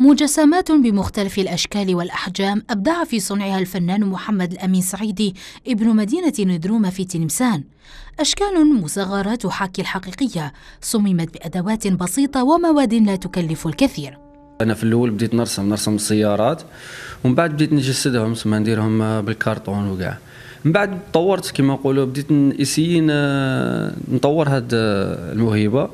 مجسمات بمختلف الأشكال والأحجام أبدع في صنعها الفنان محمد الأمين سعيدي ابن مدينة ندرومة في تلمسان أشكال مصغرة تحاكي الحقيقية صممت بأدوات بسيطة ومواد لا تكلف الكثير انا في الاول بديت نرسم نرسم السيارات ومن بعد بديت نجسدهم ثم نديرهم آه، بالكارتون وكاع من بعد طورت كما نقولوا بديت نسيي آه، نطور هذه آه، الموهبه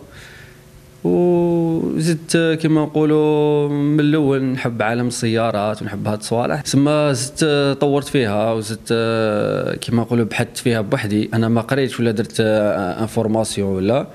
وزدت كما نقولوا من الاول نحب عالم السيارات ونحب هاد الصوالح تسمى زدت طورت فيها وزدت كما نقولوا بحثت فيها بوحدي انا ما قريتش ولا درت انفورماسيون ولا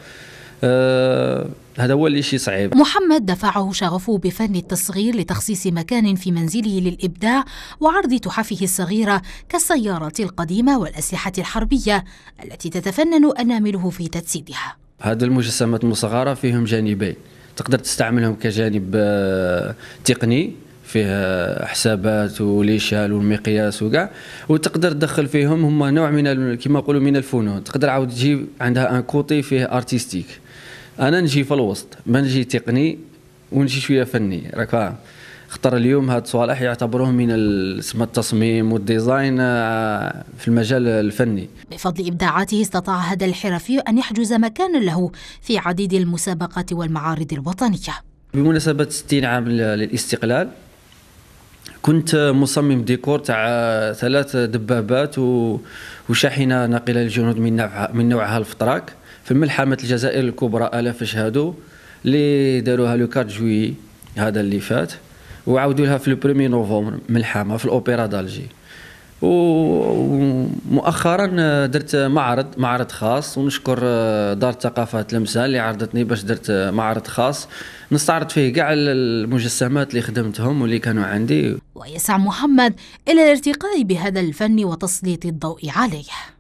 آه، هذا هو اللي شيء صعيب محمد دفعه شغفه بفن التصغير لتخصيص مكان في منزله للإبداع وعرض تحفه الصغيرة كالسيارات القديمة والأسلحة الحربية التي تتفنن أنامله في تجسيدها هاد المجسمات المصغره فيهم جانبين تقدر تستعملهم كجانب آه، تقني فيه آه، حسابات وليشال والمقياس وكاع وتقدر تدخل فيهم هما نوع من كما نقولوا من الفنون تقدر عاود تجيب عندها ان كوتي فيه ارتستيك انا نجي في الوسط ما نجي تقني ونجي شويه فني راك فاهم خطر اليوم هاد الصوالح يعتبروه من اسم التصميم والديزاين آه، في المجال الفني بفضل إبداعاته استطاع هذا الحرفي أن يحجز مكانا له في عديد المسابقات والمعارض الوطنية بمناسبة 60 عام للاستقلال كنت مصمم ديكور تاع ثلاث دبابات وشاحنة ناقلة للجنود من نوعها, من نوعها الفطراك في ملحمه الجزائر الكبرى آلاف شهادو اللي داروها لو 4 جوي هذا اللي فات وعاودوا لها في لو بريمي نوفمبر ملحمه في الاوبرا دالجي ومؤخرا درت معرض معرض خاص ونشكر آه، دار الثقافه تلمسان اللي عرضتني باش درت معرض خاص نستعرض فيه كاع المجسمات اللي خدمتهم واللي كانوا عندي ويسعى محمد الى الارتقاء بهذا الفن وتسليط الضوء عليه